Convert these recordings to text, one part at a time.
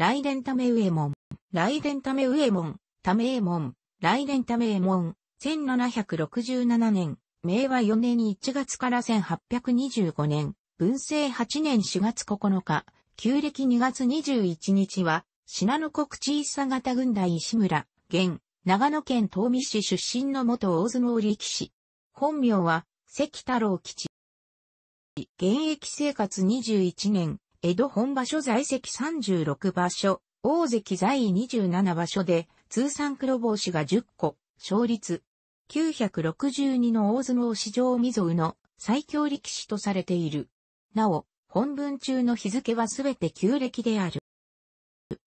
雷電ため右衛門、雷電ため右衛門、ため右衛門、雷電ため右衛門、1767年、明和4年1月から1825年、文政8年4月9日、旧暦2月21日は、品の国小さ型軍隊石村、現、長野県東美市出身の元大相撲力士。本名は、関太郎吉。現役生活21年、江戸本場所在籍36場所、大関在位27場所で、通算黒帽子が10個、勝率。962の大相撲史上未曽有の最強力士とされている。なお、本文中の日付はすべて旧暦である。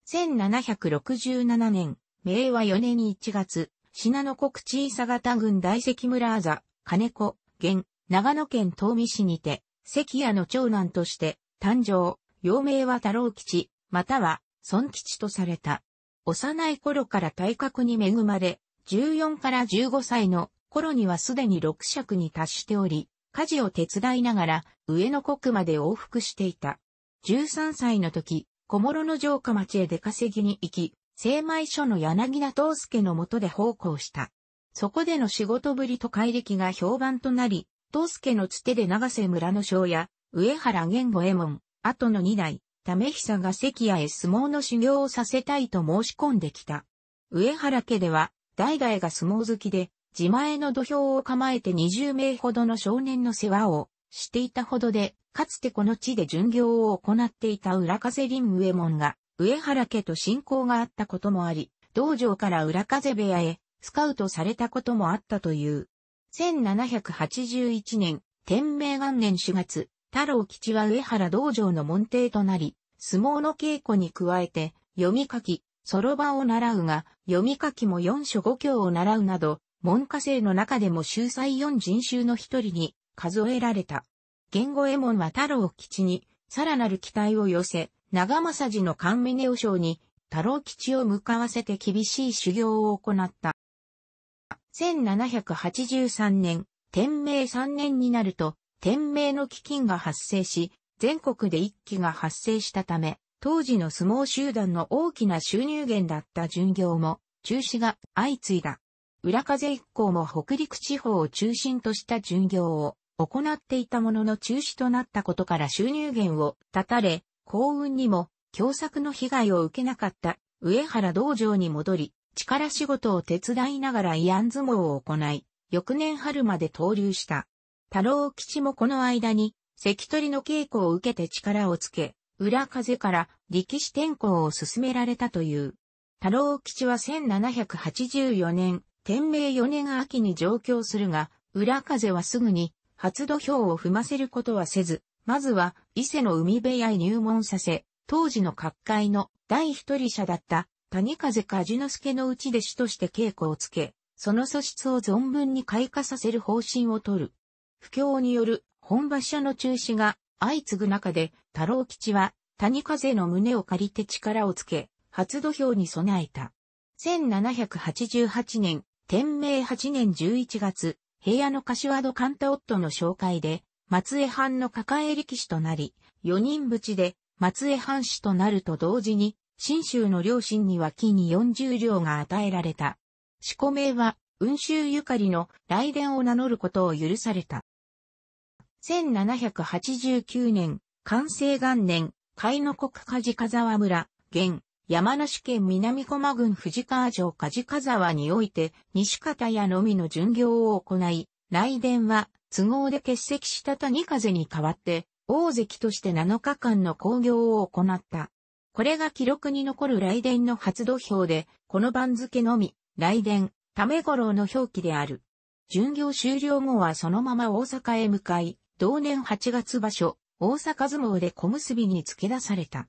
1767年、明和4年1月、信濃国小佐型軍大関村あざ、金子、現、長野県東美市にて、関谷の長男として、誕生。幼名は太郎吉、または孫吉とされた。幼い頃から体格に恵まれ、14から15歳の頃にはすでに6尺に達しており、家事を手伝いながら上野国まで往復していた。13歳の時、小諸の城下町へ出稼ぎに行き、精米所の柳田藤介の下で奉公した。そこでの仕事ぶりと怪力が評判となり、藤介のつてで長瀬村の庄や、上原玄五右衛門、後の2代、為久が関谷へ相撲の修行をさせたいと申し込んできた。上原家では、代々が相撲好きで、自前の土俵を構えて20名ほどの少年の世話をしていたほどで、かつてこの地で巡業を行っていた浦風林上門が、上原家と親交があったこともあり、道場から浦風部屋へスカウトされたこともあったという。1781年、天明元年4月、太郎吉は上原道場の門弟となり、相撲の稽古に加えて、読み書き、そろばんを習うが、読み書きも四書五教を習うなど、門下生の中でも秀才四人衆の一人に数えられた。言語絵門は太郎吉に、さらなる期待を寄せ、長政寺の官峰を将に、太郎吉を向かわせて厳しい修行を行った。1783年、天明3年になると、天命の飢饉が発生し、全国で一揆が発生したため、当時の相撲集団の大きな収入源だった巡業も中止が相次いだ。浦風一行も北陸地方を中心とした巡業を行っていたものの中止となったことから収入源を断たれ、幸運にも凶作の被害を受けなかった上原道場に戻り、力仕事を手伝いながら慰安相撲を行い、翌年春まで投留した。太郎吉もこの間に、関取の稽古を受けて力をつけ、裏風から力士転校を進められたという。太郎吉は1784年、天明4年秋に上京するが、裏風はすぐに、初土俵を踏ませることはせず、まずは、伊勢の海部屋へ入門させ、当時の各界の第一人者だった谷風梶之助のうち弟子として稽古をつけ、その素質を存分に開花させる方針を取る。不況による本場所の中止が相次ぐ中で、太郎吉は谷風の胸を借りて力をつけ、初土俵に備えた。1788年、天明8年11月、平野の柏戸カンタ夫の紹介で、松江藩の抱え力士となり、四人淵で松江藩士となると同時に、新州の両親には金40両が与えられた。四個名は、雲州ゆかりの来伝を名乗ることを許された。1789年、完成元年、海の国梶川沢村、現、山梨県南駒郡藤川城梶川沢において、西方屋のみの巡業を行い、来電は、都合で欠席した谷風に代わって、大関として7日間の興行を行った。これが記録に残る来電の初土俵で、この番付のみ、来電、ため五郎の表記である。巡業終了後はそのまま大阪へ向かい、同年8月場所、大阪相撲で小結に付け出された。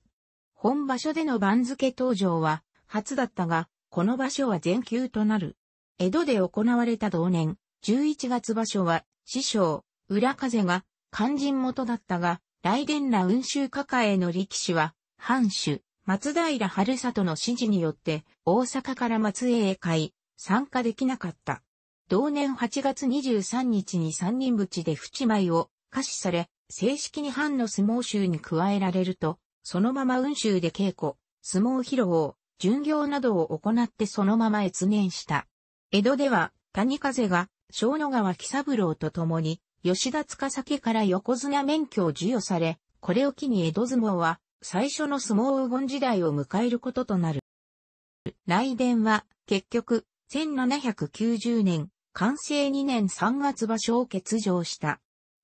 本場所での番付登場は初だったが、この場所は全休となる。江戸で行われた同年、11月場所は、師匠、浦風が、肝心元だったが、来年ら運州抱えの力士は、藩主、松平春里の指示によって、大阪から松江へ帰、参加できなかった。同年8月23日に三人淵で淵舞を、可視され、正式に藩の相撲衆に加えられると、そのまま運州で稽古、相撲披露、を、巡業などを行ってそのまま越年した。江戸では、谷風が、小野川喜三郎と共に、吉田塚崎から横綱免許を授与され、これを機に江戸相撲は、最初の相撲黄金時代を迎えることとなる。来伝は、結局、1790年、完成2年3月場所を欠場した。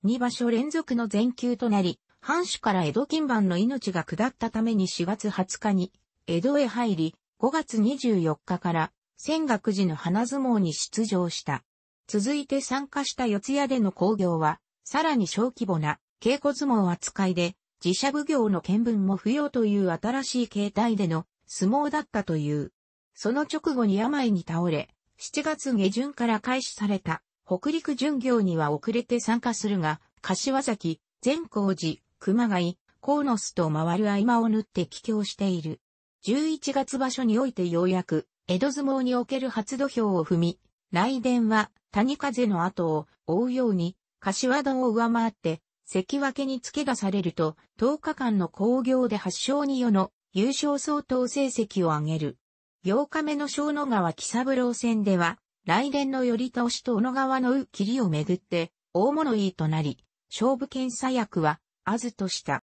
2場所連続の全休となり、藩主から江戸金番の命が下ったために4月20日に江戸へ入り、5月24日から仙岳寺の花相撲に出場した。続いて参加した四谷での興行は、さらに小規模な稽古相撲扱いで、自社奉行の見分も不要という新しい形態での相撲だったという。その直後に病に倒れ、7月下旬から開始された北陸巡業には遅れて参加するが、柏崎、善光寺、熊谷、河野巣と回る合間を縫って帰郷している。11月場所においてようやく、江戸相撲における初土俵を踏み、来伝は谷風の後を追うように、柏戸を上回って、関脇に付けがされると、10日間の興行で8勝2与の優勝相当成績を上げる。8日目の小野川木三郎戦では、来年の頼倒しと小野川のうりをめぐって、大物言いとなり、勝負検査役は、あずとした。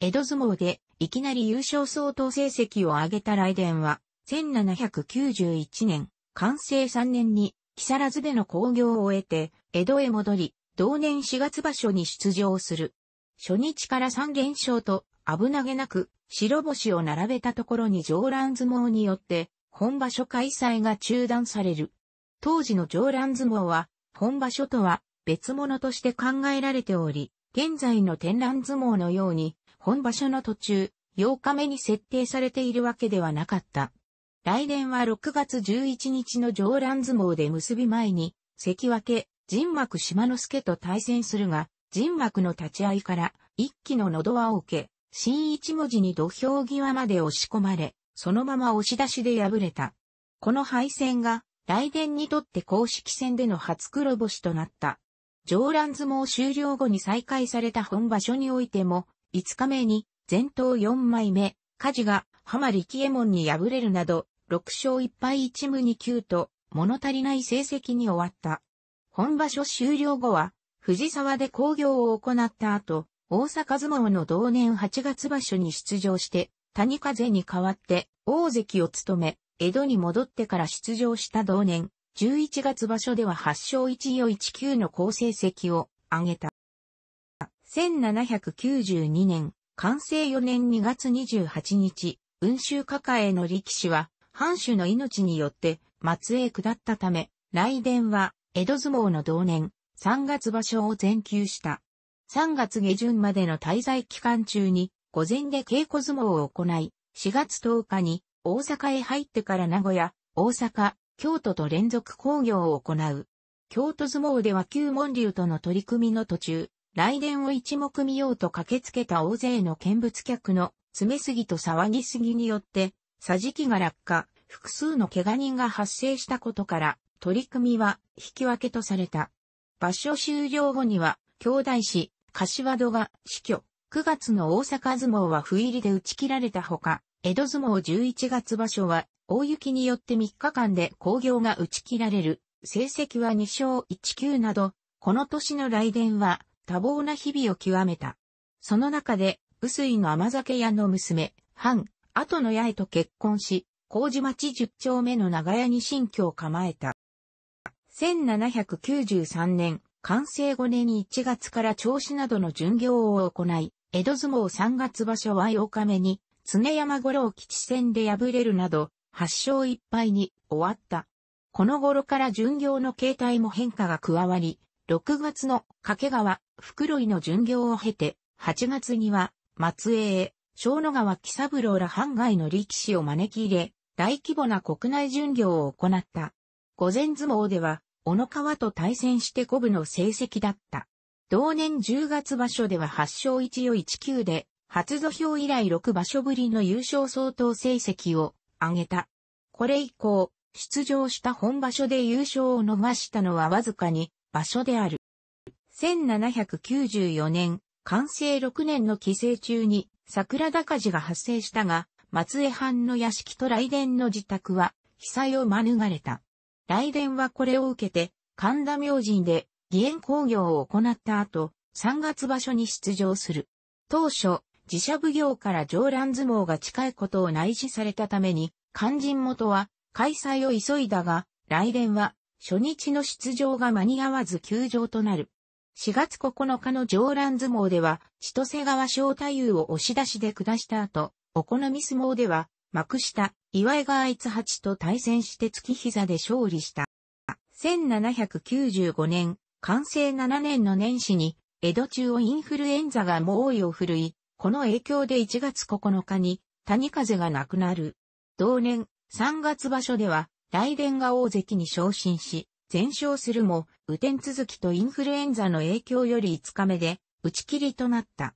江戸相撲で、いきなり優勝相当成績を上げた来年は、1791年、完成3年に、木更津での興行を終えて、江戸へ戻り、同年4月場所に出場する。初日から3連勝と、危なげなく、白星を並べたところに上乱相撲によって、本場所開催が中断される。当時の上覧相撲は、本場所とは別物として考えられており、現在の天覧相撲のように、本場所の途中、8日目に設定されているわけではなかった。来年は6月11日の上覧相撲で結び前に、関脇、陣幕島之助と対戦するが、陣幕の立ち合いから、一気の喉輪を受け、新一文字に土俵際まで押し込まれ、そのまま押し出しで敗れた。この敗戦が、来電にとって公式戦での初黒星となった。上乱相撲終了後に再開された本場所においても、5日目に前頭4枚目、火事が浜力右衛門に敗れるなど、6勝1敗1無2級と物足りない成績に終わった。本場所終了後は、藤沢で興行を行った後、大阪相撲の同年8月場所に出場して、谷風に代わって大関を務め、江戸に戻ってから出場した同年、11月場所では8勝1与19の好成績を挙げた。1792年、完成4年2月28日、雲州抱えの力士は、藩主の命によって松江下ったため、来年は江戸相撲の同年、3月場所を全休した。3月下旬までの滞在期間中に、午前で稽古相撲を行い、4月10日に大阪へ入ってから名古屋、大阪、京都と連続工業を行う。京都相撲では旧門流との取り組みの途中、来年を一目見ようと駆けつけた大勢の見物客の詰めすぎと騒ぎすぎによって、桟敷が落下、複数の怪我人が発生したことから、取り組みは引き分けとされた。場所終了後には、兄弟子、柏戸が死去、9月の大阪相撲は不入りで打ち切られたほか、江戸相撲11月場所は、大雪によって3日間で興行が打ち切られる、成績は2勝19など、この年の来年は多忙な日々を極めた。その中で、薄井の甘酒屋の娘、藩、後の八重と結婚し、麹町10丁目の長屋に新居を構えた。1793年、完成5年に1月から調子などの巡業を行い、江戸相撲3月場所は8日目に、常山五郎基地戦で敗れるなど、8勝1敗に終わった。この頃から巡業の形態も変化が加わり、6月の掛川、袋井の巡業を経て、8月には松江へ、小野川木三郎ら半外の力士を招き入れ、大規模な国内巡業を行った。午前相撲では、小野川と対戦して五部の成績だった。同年10月場所では8勝1与19で、初土俵以来6場所ぶりの優勝相当成績を挙げた。これ以降、出場した本場所で優勝を逃したのはわずかに場所である。1794年、完成6年の帰省中に桜高寺が発生したが、松江藩の屋敷と雷電の自宅は被災を免れた。雷電はこれを受けて、神田明神で義援工業を行った後、3月場所に出場する。当初、自社奉行から上覧相撲が近いことを内示されたために、肝心元は開催を急いだが、来年は初日の出場が間に合わず休場となる。4月9日の上覧相撲では、千歳川小太夫を押し出しで下した後、お好み相撲では、幕下、岩井川一八と対戦して月膝で勝利した。1795年、完成7年の年始に、江戸中をインフルエンザが猛威を振るい、この影響で1月9日に谷風が亡くなる。同年3月場所では大電が大関に昇進し、全勝するも、雨天続きとインフルエンザの影響より5日目で打ち切りとなった。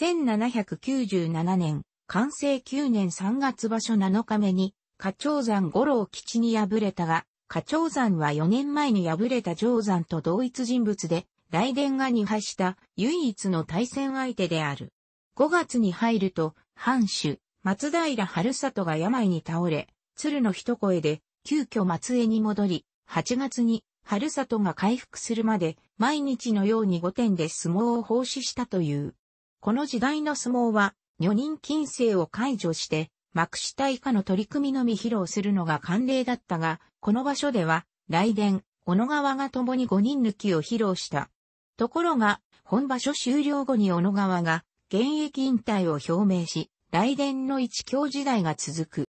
1797年、完成9年3月場所7日目に、花鳥山五郎吉に敗れたが、花鳥山は4年前に敗れた定山と同一人物で、大電が2敗した唯一の対戦相手である。5月に入ると、藩主、松平春里が病に倒れ、鶴の一声で、急遽松江に戻り、8月に春里が回復するまで、毎日のように5点で相撲を奉仕したという。この時代の相撲は、女人禁制を解除して、幕下以下の取り組みのみ披露するのが慣例だったが、この場所では、来伝、小野川が共に5人抜きを披露した。ところが、本場所終了後に小野川が、現役引退を表明し、来年の一強時代が続く。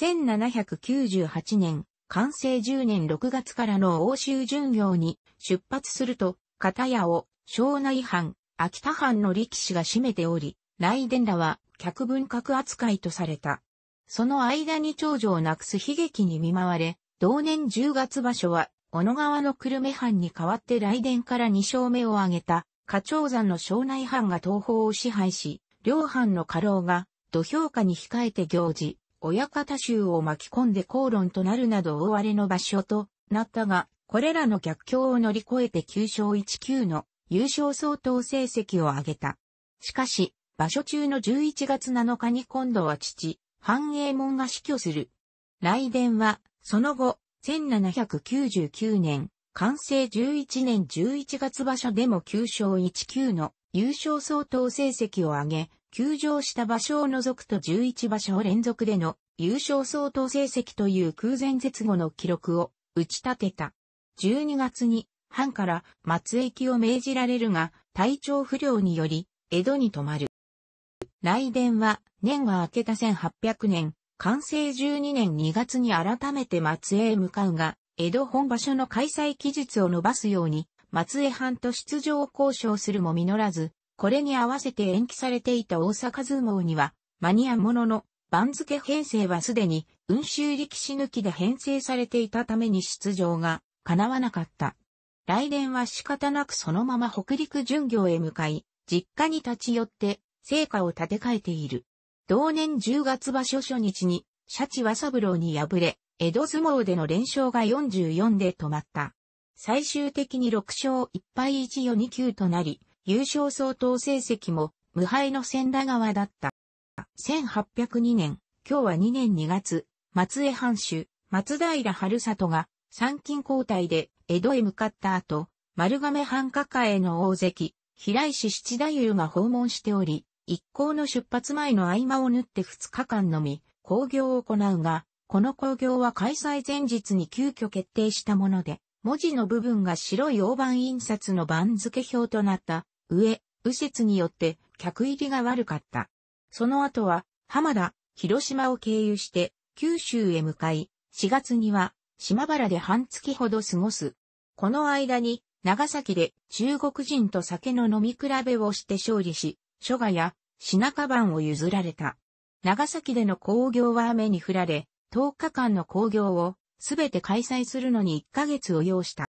1798年、完成10年6月からの欧州巡業に出発すると、片屋を庄内藩、秋田藩の力士が占めており、来伝らは客文格扱いとされた。その間に長女をなくす悲劇に見舞われ、同年10月場所は、小野川の久留米藩に代わって来伝から2勝目を挙げた、花鳥山の庄内藩が東方を支配し、両藩の家老が土俵下に控えて行事、親方衆を巻き込んで口論となるなど大荒れの場所となったが、これらの逆境を乗り越えて9勝19の優勝相当成績を上げた。しかし、場所中の11月7日に今度は父、繁栄門が死去する。来電は、その後、1799年、完成11年11月場所でも9勝19の優勝相当成績を上げ、休場した場所を除くと11場所連続での優勝相当成績という空前絶後の記録を打ち立てた。12月に藩から末駅を命じられるが、体調不良により、江戸に泊まる。来電は、年が明けた1800年、完成12年2月に改めて松江へ向かうが、江戸本場所の開催期日を伸ばすように、松江藩と出場を交渉するも実らず、これに合わせて延期されていた大阪相撲には、間に合うものの、番付編成はすでに、運州力士抜きで編成されていたために出場が叶わなかった。来年は仕方なくそのまま北陸巡業へ向かい、実家に立ち寄って、成果を立て替えている。同年10月場所初日に、シャチ和三郎に敗れ、江戸相撲での連勝が44で止まった。最終的に6勝1敗1 4 2級となり、優勝相当成績も無敗の千田川だった。1802年、今日は2年2月、松江藩主、松平春里が参勤交代で江戸へ向かった後、丸亀藩下への大関、平石七太夫が訪問しており、一行の出発前の合間を縫って2日間のみ、興行を行うが、この工業は開催前日に急遽決定したもので、文字の部分が白い大判印刷の番付表となった上、右折によって客入りが悪かった。その後は浜田、広島を経由して九州へ向かい、4月には島原で半月ほど過ごす。この間に長崎で中国人と酒の飲み比べをして勝利し、諸賀や品川バを譲られた。長崎での興行は雨に降られ、10日間の興行をすべて開催するのに1ヶ月を要した。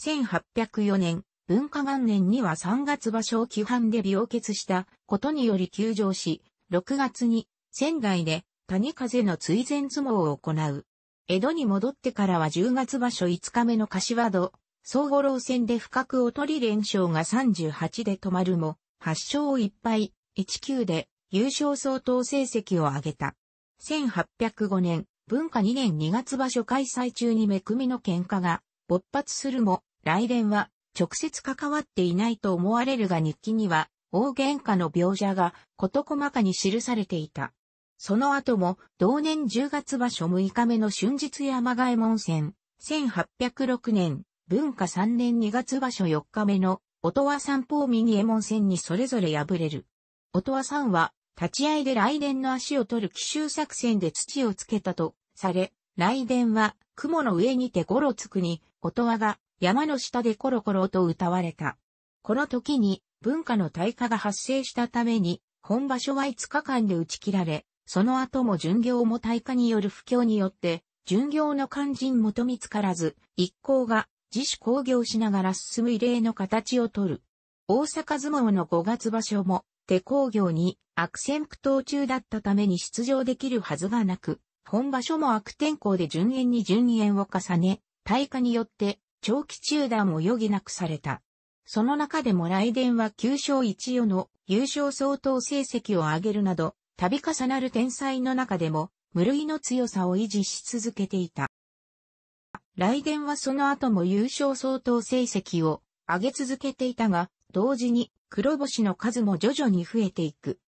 1804年、文化元年には3月場所を規範で病欠したことにより休場し、6月に仙台で谷風の追善相撲を行う。江戸に戻ってからは10月場所5日目の柏戸、総五郎戦で不覚を取り連勝が38で止まるも、8勝1敗、19で優勝相当成績を上げた。1805年、文化2年2月場所開催中にめくみの喧嘩が勃発するも、来年は直接関わっていないと思われるが日記には、大喧嘩の描写が事細かに記されていた。その後も、同年10月場所6日目の春日山ヶ右門戦、1806年、文化3年2月場所4日目の、音羽三方右衛門戦にそれぞれ敗れる。音羽三は、立ち合いで雷電の足を取る奇襲作戦で土をつけたとされ、雷電は雲の上にてゴロつくに、音羽が山の下でコロコロと歌われた。この時に文化の退化が発生したために、本場所は5日間で打ち切られ、その後も巡業も退化による不況によって、巡業の肝心と見つからず、一行が自主工業しながら進む異例の形をとる。大阪相撲の5月場所も手工業に悪戦苦闘中だったために出場できるはずがなく、本場所も悪天候で順延に順延を重ね、大火によって長期中断を余儀なくされた。その中でも来電は9勝1与の優勝相当成績を上げるなど、度重なる天才の中でも、無類の強さを維持し続けていた。来電はその後も優勝相当成績を上げ続けていたが、同時に黒星の数も徐々に増えていく。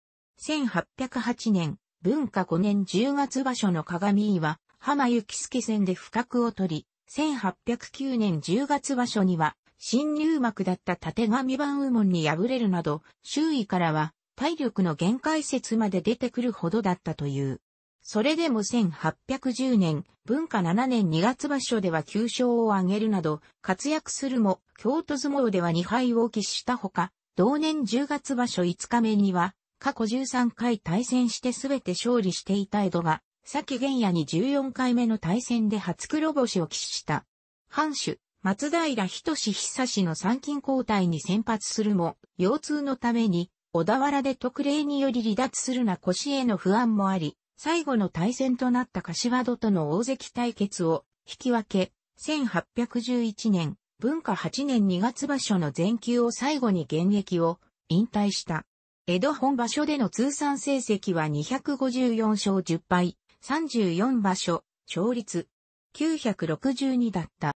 1808年、文化5年10月場所の鏡井は、浜幸助戦で不覚を取り、1809年10月場所には、新入幕だった縦紙番右門に敗れるなど、周囲からは、体力の限界説まで出てくるほどだったという。それでも1810年、文化7年2月場所では9勝を挙げるなど、活躍するも、京都相撲では2敗を喫したほか、同年10月場所5日目には、過去13回対戦して全て勝利していた江戸が、先玄也に14回目の対戦で初黒星を喫した。藩主、松平人志久志の参勤交代に先発するも、腰痛のために、小田原で特例により離脱するな腰への不安もあり、最後の対戦となった柏戸との大関対決を引き分け、1811年文化8年2月場所の全休を最後に現役を引退した。江戸本場所での通算成績は254勝10敗、34場所、勝率962だった。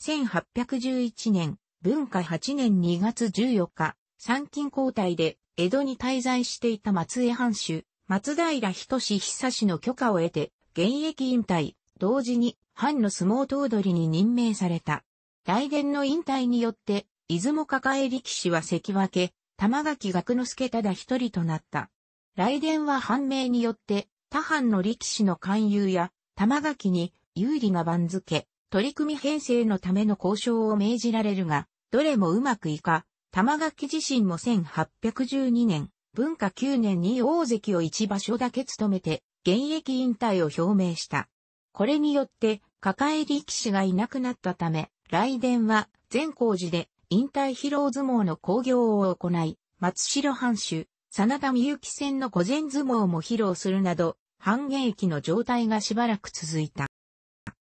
1811年、文化8年2月14日、参勤交代で江戸に滞在していた松江藩主、松平仁志久氏の許可を得て、現役引退、同時に藩の相撲頭取に任命された。来年の引退によって、出雲抱え力士は関脇、玉垣学之助ただ一人となった。来年は判明によって、他藩の力士の勧誘や、玉垣に有利な番付、取り組み編成のための交渉を命じられるが、どれもうまくいか、玉垣自身も1812年、文化9年に大関を一場所だけ務めて、現役引退を表明した。これによって、抱え力士がいなくなったため、雷電は善光寺で引退披露相撲の興行を行い、松代藩主、真田みゆき戦の御前相撲も披露するなど、半減期の状態がしばらく続いた。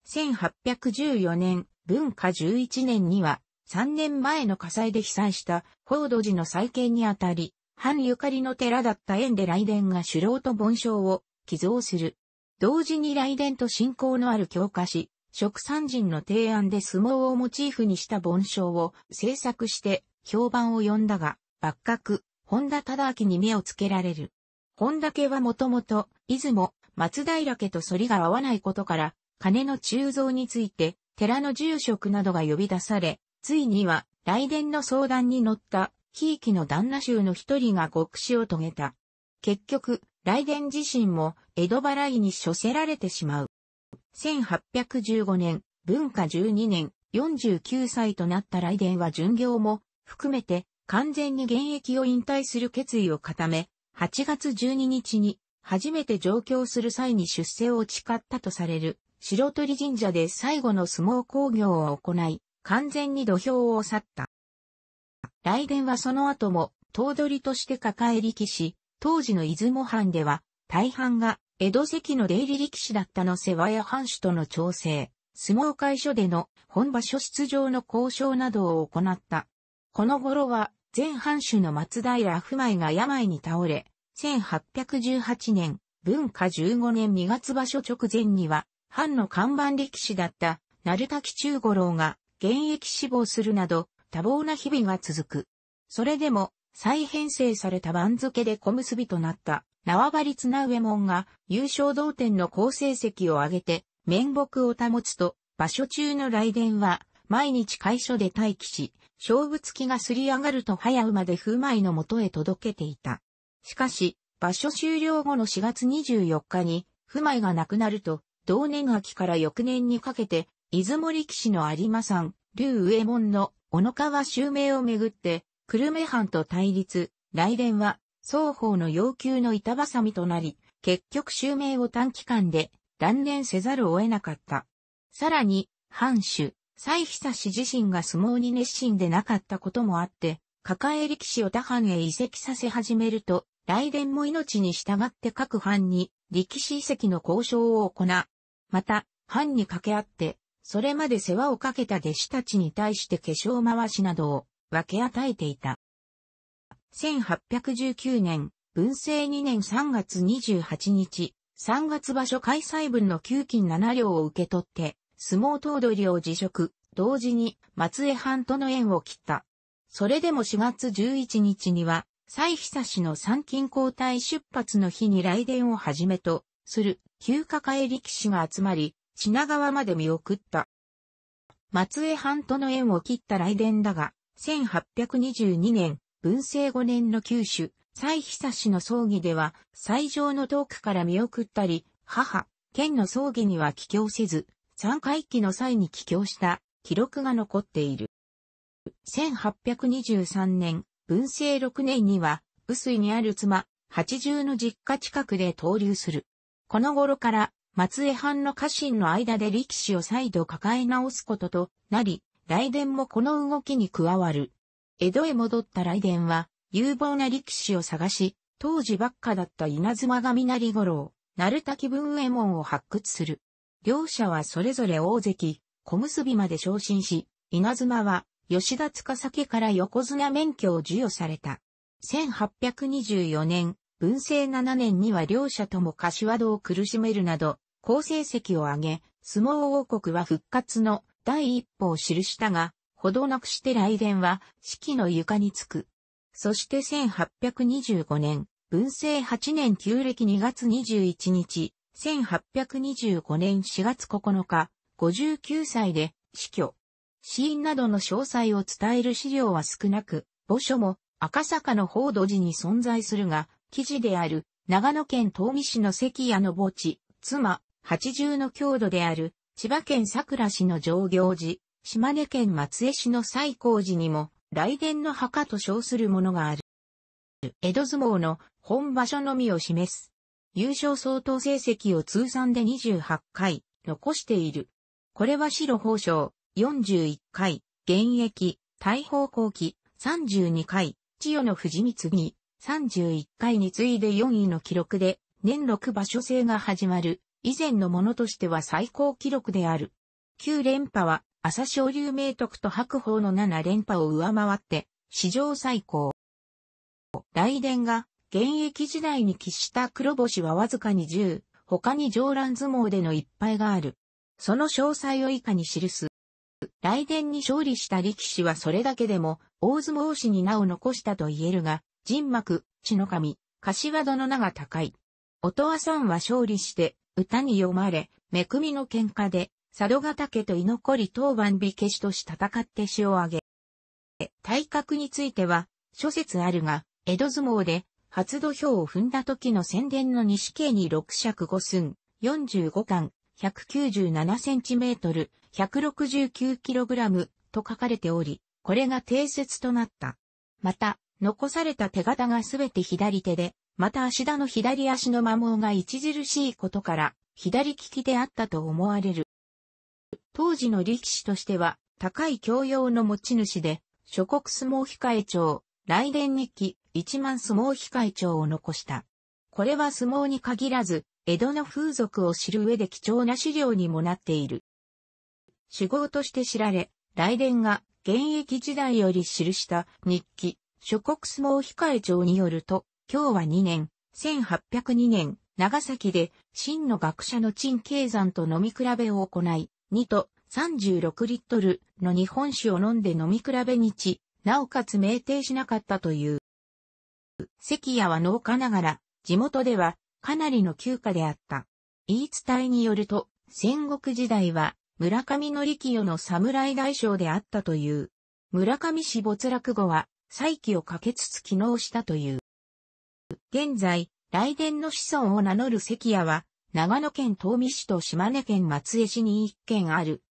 1814年、文化11年には、3年前の火災で被災した、高土寺の再建にあたり、藩ゆかりの寺だった縁で雷電が首老と盆章を寄贈する。同時に雷電と信仰のある教科市、植産人の提案で相撲をモチーフにした盆章を制作して評判を呼んだが、幕閣、本田忠明に目をつけられる。本田家はもともと、出雲、松平家と反りが合わないことから、金の鋳造について、寺の住職などが呼び出され、ついには、来伝の相談に乗った、ひいきの旦那衆の一人が極死を遂げた。結局、来伝自身も江戸払いに処せられてしまう。1815年、文化12年、49歳となった雷電は巡業も含めて完全に現役を引退する決意を固め、8月12日に初めて上京する際に出世を誓ったとされる白鳥神社で最後の相撲工業を行い、完全に土俵を去った。雷電はその後も頭取として抱え力士、当時の出雲藩では大半が江戸関の出入り力士だったの世話や藩主との調整、相撲会所での本場所出場の交渉などを行った。この頃は、前藩主の松平不昧が病に倒れ、1818年、文化15年2月場所直前には、藩の看板力士だった、鳴滝中五郎が、現役死亡するなど、多忙な日々が続く。それでも、再編成された番付で小結となった。縄張り綱上門が優勝同点の好成績を上げて、面目を保つと、場所中の来電は、毎日会所で待機し、勝負付きがすり上がると早馬で風舞の元へ届けていた。しかし、場所終了後の4月24日に、不舞が亡くなると、同年秋から翌年にかけて、出雲力士の有馬さん、竜右衛門の小野川襲名をめぐって、久留米藩と対立、来年は双方の要求の板挟みとなり、結局襲名を短期間で断念せざるを得なかった。さらに、藩主、蔡久氏自身が相撲に熱心でなかったこともあって、抱え力士を他藩へ移籍させ始めると、来年も命に従って各藩に力士移籍の交渉を行う。また、藩に掛け合って、それまで世話をかけた弟子たちに対して化粧回しなどを分け与えていた。1819年、文政2年3月28日、3月場所開催分の給金7両を受け取って、相撲頭取を辞職、同時に松江藩との縁を切った。それでも4月11日には、蔡久氏の参勤交代出発の日に来電をはじめとする旧抱え力士が集まり、品川まで見送った。松江藩との縁を切った来電だが、1822年文政5年の九州、蔡久氏の葬儀では、最上の遠くから見送ったり、母、県の葬儀には帰郷せず、三回忌の際に帰郷した記録が残っている。1823年、文政6年には、薄井にある妻、八重の実家近くで投留する。この頃から、松江藩の家臣の間で力士を再度抱え直すこととなり、来伝もこの動きに加わる。江戸へ戻った雷電は、有望な力士を探し、当時ばっかだった稲妻神成五郎、鳴滝文右衛門を発掘する。両者はそれぞれ大関、小結びまで昇進し、稲妻は吉田司家から横綱免許を授与された。1824年、文政7年には両者とも柏戸を苦しめるなど、好成績を上げ、相撲王国は復活の第一歩を記したが、ほどなくして雷電は四季の床につく。そして1825年、文政8年旧暦2月21日、1825年4月9日、59歳で死去。死因などの詳細を伝える資料は少なく、墓所も赤坂の報道寺に存在するが、記事である長野県東美市の関屋の墓地、妻、八重の郷土である千葉県桜市の上行寺、島根県松江市の西光寺にも、雷電の墓と称するものがある。江戸相撲の本場所のみを示す。優勝相当成績を通算で28回残している。これは白宝章41回、現役、大砲後期32回、千代の藤光に、31回に次いで4位の記録で、年6場所制が始まる、以前のものとしては最高記録である。9連覇は、朝昇竜明徳と白鵬の7連覇を上回って、史上最高。大伝が現役時代に喫した黒星はわずかに10、他に上乱相撲での一敗がある。その詳細を以下に記す。大伝に勝利した力士はそれだけでも、大相撲史に名を残したと言えるが、人幕、血の神、柏戸の名が高い。音羽さんは勝利して、歌に読まれ、めくみの喧嘩で、佐渡ヶ岳と居残り当番火消しとし戦って死を挙げ。体格については、諸説あるが、江戸相撲で、初土俵を踏んだ時の宣伝の西系に6尺5寸、45巻、197センチメートル、169キログラムと書かれており、これが定説となった。また、残された手形がすべて左手で、また足田の左足の摩耗が著しいことから、左利きであったと思われる。当時の力士としては高い教養の持ち主で、諸国相撲控え長、来年日記、一万相撲控え長を残した。これは相撲に限らず、江戸の風俗を知る上で貴重な資料にもなっている。主語として知られ、来年が現役時代より記した日記、諸国相撲控え長によると、今日は2年、1802年、長崎で、真の学者の陳経山と飲み比べを行い、2と36リットルの日本酒を飲んで飲み比べ日、なおかつ酩酊しなかったという。関谷は農家ながら、地元ではかなりの休暇であった。言い伝えによると、戦国時代は村上の清の侍大将であったという。村上氏没落後は、再起をかけつつ機能したという。現在、来電の子孫を名乗る関谷は、長野県東美市と島根県松江市に一軒ある。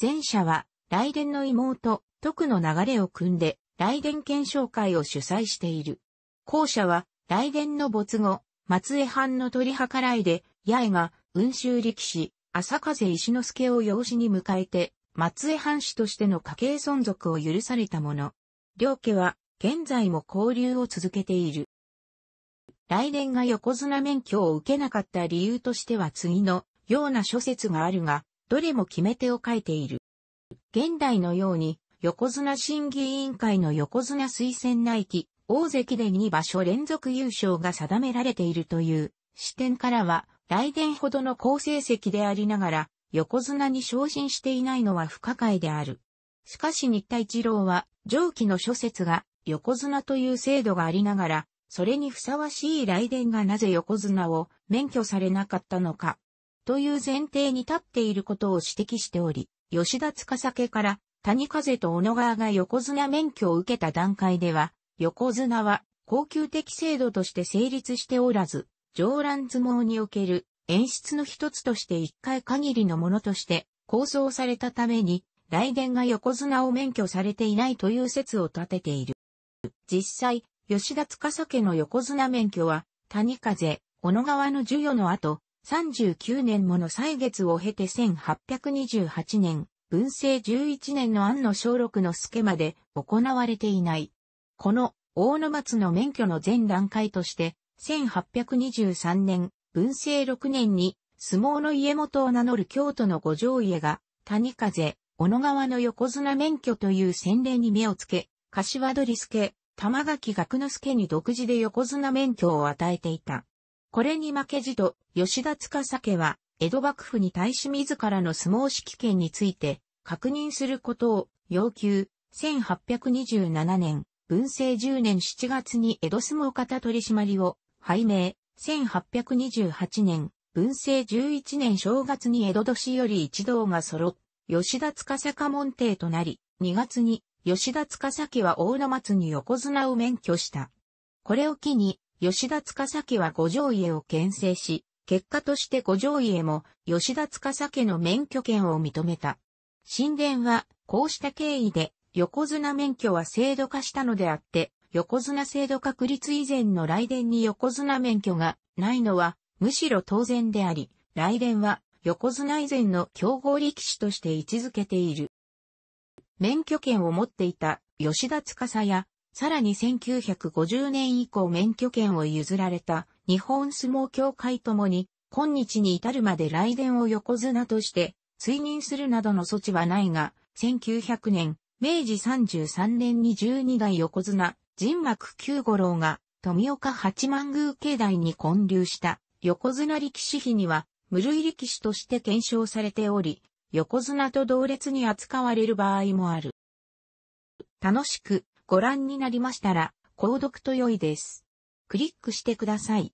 前者は、雷電の妹、徳の流れを組んで、雷電検証会を主催している。後者は、雷電の没後、松江藩の取り計らいで、八重が、雲州力士、朝風石之助を養子に迎えて、松江藩士としての家系存続を許されたもの。両家は、現在も交流を続けている。来年が横綱免許を受けなかった理由としては次のような諸説があるが、どれも決め手を書いている。現代のように、横綱審議委員会の横綱推薦内期、大関で2場所連続優勝が定められているという視点からは、来年ほどの好成績でありながら、横綱に昇進していないのは不可解である。しかし日田一郎は、上記の諸説が横綱という制度がありながら、それにふさわしい雷電がなぜ横綱を免許されなかったのか、という前提に立っていることを指摘しており、吉田司家から谷風と小野川が横綱免許を受けた段階では、横綱は高級的制度として成立しておらず、上乱相撲における演出の一つとして一回限りのものとして構想されたために、雷電が横綱を免許されていないという説を立てている。実際、吉田司家の横綱免許は、谷風、小野川の授与の後、39年もの歳月を経て1828年、文政11年の安野小六の助まで行われていない。この、大野松の免許の前段階として、1823年、文政6年に、相撲の家元を名乗る京都の五条家が、谷風、小野川の横綱免許という洗礼に目をつけ、柏取助、玉垣学之助に独自で横綱免許を与えていた。これに負けじと、吉田司家は、江戸幕府に対し自らの相撲指揮権について、確認することを要求。1827年、文政10年7月に江戸相撲方取締りを拝命。1828年、文政11年正月に江戸年より一同が揃吉田司家門弟となり、2月に吉田司家は大野松に横綱を免許した。これを機に、吉田司家は五条家を牽制し、結果として五条家も吉田司家の免許権を認めた。神殿は、こうした経緯で、横綱免許は制度化したのであって、横綱制度確立以前の来電に横綱免許がないのは、むしろ当然であり、来電は横綱以前の競合力士として位置づけている。免許権を持っていた吉田司や、さらに1950年以降免許権を譲られた日本相撲協会ともに、今日に至るまで来電を横綱として追認するなどの措置はないが、1900年、明治33年に12代横綱、神幕九五郎が、富岡八幡宮境内に建立した横綱力士碑には、無類力士として検証されており、横綱と同列に扱われる場合もある。楽しくご覧になりましたら、購読と良いです。クリックしてください。